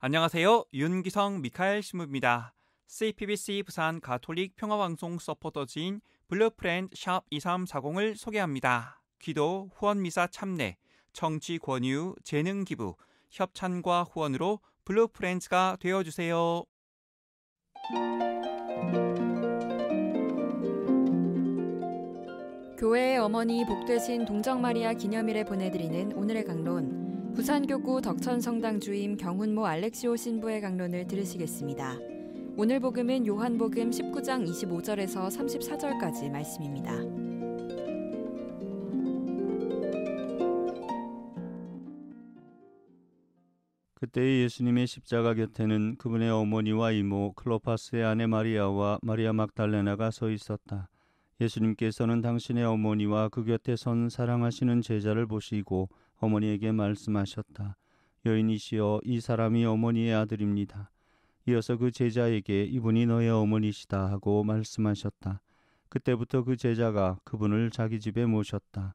안녕하세요. 윤기성 미카엘 신부입니다. CPBC 부산 가톨릭 평화방송 서포터지인 블루프렌드 샵 2340을 소개합니다. 기도, 후원미사 참내, 청취 권유, 재능 기부, 협찬과 후원으로 블루프렌즈가 되어주세요. 교회의 어머니 복되신 동정마리아 기념일에 보내드리는 오늘의 강론 부산교구 덕천성당 주임 경훈모 알렉시오 신부의 강론을 들으시겠습니다. 오늘 복음은 요한복음 19장 25절에서 34절까지 말씀입니다. 그때의 예수님의 십자가 곁에는 그분의 어머니와 이모 클로파스의 아내 마리아와 마리아 막달레나가 서 있었다. 예수님께서는 당신의 어머니와 그 곁에 선 사랑하시는 제자를 보시고 어머니에게 말씀하셨다. 여인이시여 이 사람이 어머니의 아들입니다. 이어서 그 제자에게 이분이 너의 어머니시다 하고 말씀하셨다. 그때부터 그 제자가 그분을 자기 집에 모셨다.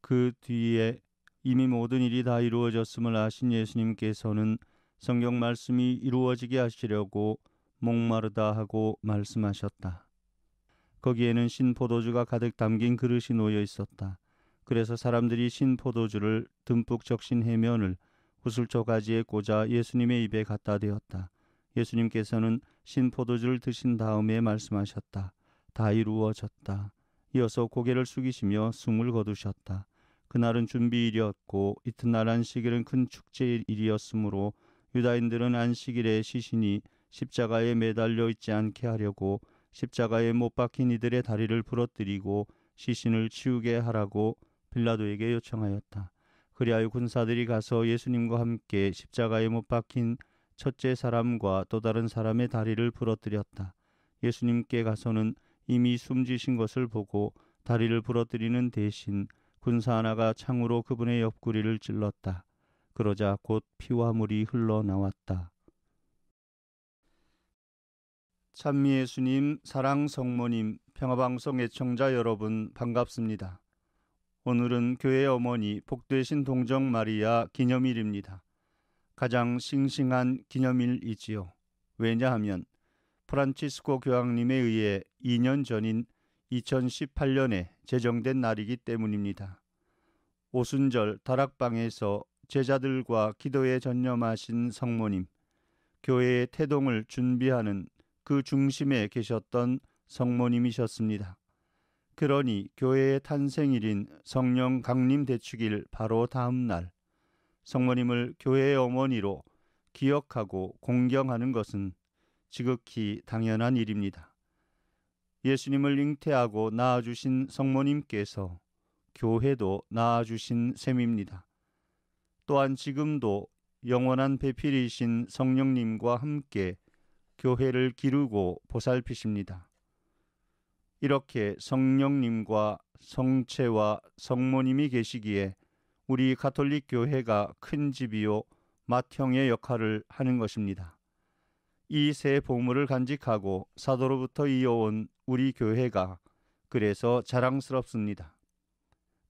그 뒤에 이미 모든 일이 다 이루어졌음을 아신 예수님께서는 성경 말씀이 이루어지게 하시려고 목마르다 하고 말씀하셨다. 거기에는 신 포도주가 가득 담긴 그릇이 놓여 있었다. 그래서 사람들이 신 포도주를 듬뿍 적신 해면을 구슬초 가지에 꽂아 예수님의 입에 갖다 대었다. 예수님께서는 신 포도주를 드신 다음에 말씀하셨다. 다 이루어졌다. 이어서 고개를 숙이시며 숨을 거두셨다. 그날은 준비일이었고 이튿날 안식일은 큰 축제일이었으므로 유다인들은 안식일에 시신이 십자가에 매달려 있지 않게 하려고 십자가에 못 박힌 이들의 다리를 부러뜨리고 시신을 치우게 하라고 빌라도에게 요청하였다. 그리하여 군사들이 가서 예수님과 함께 십자가에 못 박힌 첫째 사람과 또 다른 사람의 다리를 부러뜨렸다. 예수님께 가서는 이미 숨지신 것을 보고 다리를 부러뜨리는 대신 군사 하나가 창으로 그분의 옆구리를 찔렀다. 그러자 곧 피와 물이 흘러나왔다. 찬미 예수님, 사랑 성모님, 평화방송 애청자 여러분 반갑습니다. 오늘은 교회 어머니 복되신 동정 마리아 기념일입니다. 가장 싱싱한 기념일이지요. 왜냐하면 프란치스코 교황님에 의해 2년 전인 2018년에 제정된 날이기 때문입니다. 오순절 다락방에서 제자들과 기도에 전념하신 성모님, 교회의 태동을 준비하는 그 중심에 계셨던 성모님이셨습니다. 그러니 교회의 탄생일인 성령 강림 대축일 바로 다음 날 성모님을 교회의 어머니로 기억하고 공경하는 것은 지극히 당연한 일입니다. 예수님을 잉태하고 낳아주신 성모님께서 교회도 낳아주신 셈입니다. 또한 지금도 영원한 배필이신 성령님과 함께 교회를 기르고 보살피십니다. 이렇게 성령님과 성체와 성모님이 계시기에 우리 가톨릭 교회가 큰 집이요 맏형의 역할을 하는 것입니다. 이새 보물을 간직하고 사도로부터 이어온 우리 교회가 그래서 자랑스럽습니다.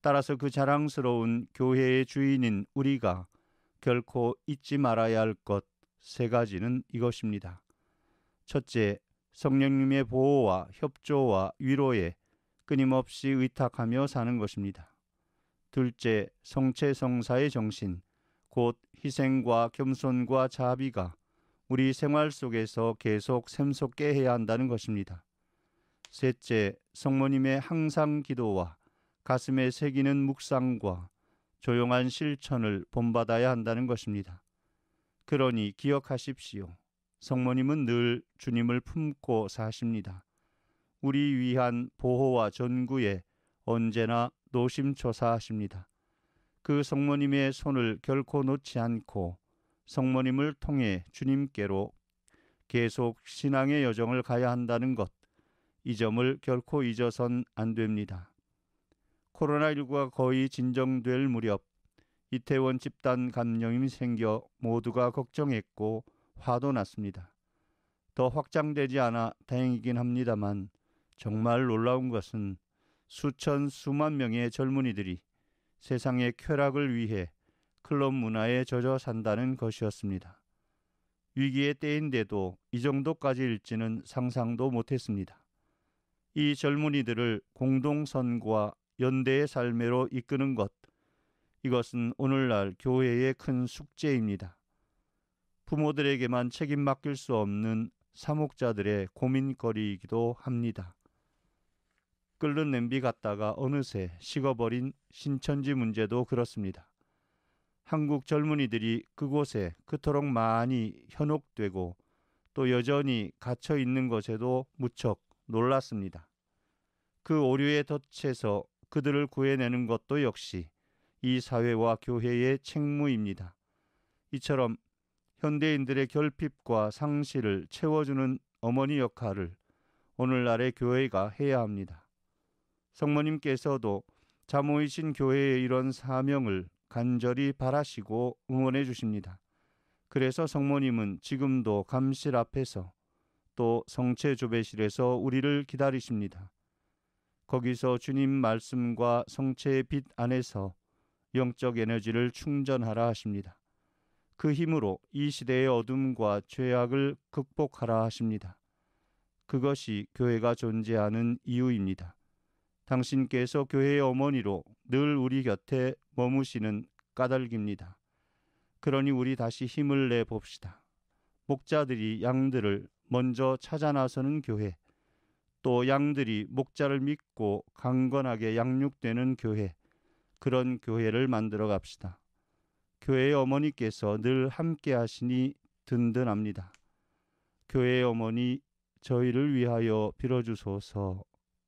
따라서 그 자랑스러운 교회의 주인인 우리가 결코 잊지 말아야 할 것 세 가지는 이것입니다. 첫째, 성령님의 보호와 협조와 위로에 끊임없이 의탁하며 사는 것입니다. 둘째, 성체 성사의 정신, 곧 희생과 겸손과 자비가 우리 생활 속에서 계속 샘솟게 해야 한다는 것입니다. 셋째, 성모님의 항상 기도와 가슴에 새기는 묵상과 조용한 실천을 본받아야 한다는 것입니다. 그러니 기억하십시오. 성모님은 늘 주님을 품고 사십니다. 우리 위한 보호와 전구에 언제나 노심초사하십니다. 그 성모님의 손을 결코 놓지 않고 성모님을 통해 주님께로 계속 신앙의 여정을 가야 한다는 것, 이 점을 결코 잊어선 안 됩니다. 코로나19가 거의 진정될 무렵 이태원 집단 감염이 생겨 모두가 걱정했고 화도 났습니다. 더 확장되지 않아 다행이긴 합니다만 정말 놀라운 것은 수천 수만 명의 젊은이들이 세상의 쾌락을 위해 클럽 문화에 젖어 산다는 것이었습니다. 위기의 때인데도 이 정도까지일지는 상상도 못했습니다. 이 젊은이들을 공동선과 연대의 삶으로 이끄는 것, 이것은 오늘날 교회의 큰 숙제입니다. 부모들에게만 책임 맡길 수 없는 사목자들의 고민거리이기도 합니다. 끓는 냄비 같다가 어느새 식어버린 신천지 문제도 그렇습니다. 한국 젊은이들이 그곳에 그토록 많이 현혹되고 또 여전히 갇혀 있는 것에도 무척 놀랐습니다. 그오류에 덫에서 그들을 구해내는 것도 역시 이 사회와 교회의 책무입니다. 이처럼 현대인들의 결핍과 상실을 채워주는 어머니 역할을 오늘날의 교회가 해야 합니다. 성모님께서도 자모이신 교회의 이런 사명을 간절히 바라시고 응원해 주십니다. 그래서 성모님은 지금도 감실 앞에서 또 성체 조배실에서 우리를 기다리십니다. 거기서 주님 말씀과 성체의 빛 안에서 영적 에너지를 충전하라 하십니다. 그 힘으로 이 시대의 어둠과 죄악을 극복하라 하십니다. 그것이 교회가 존재하는 이유입니다. 당신께서 교회의 어머니로 늘 우리 곁에 머무시는 까닭입니다. 그러니 우리 다시 힘을 내 봅시다. 목자들이 양들을 먼저 찾아 나서는 교회, 또 양들이 목자를 믿고 강건하게 양육되는 교회, 그런 교회를 만들어 갑시다. 교회의 어머니께서 늘 함께 하시니 든든합니다. 교회의 어머니 저희를 위하여 빌어주소서.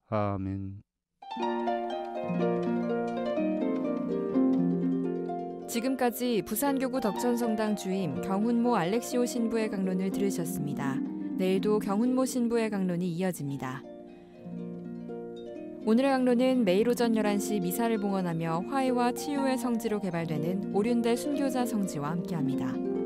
아멘. 지금까지 부산교구 덕천성당 주임 경훈모 알렉시오 신부의 강론을 들으셨습니다. 내일도 경훈모 신부의 강론이 이어집니다. 오늘의 강로는 매일 오전 11시 미사를 봉헌하며 화해와 치유의 성지로 개발되는 오륜대 순교자 성지와 함께합니다.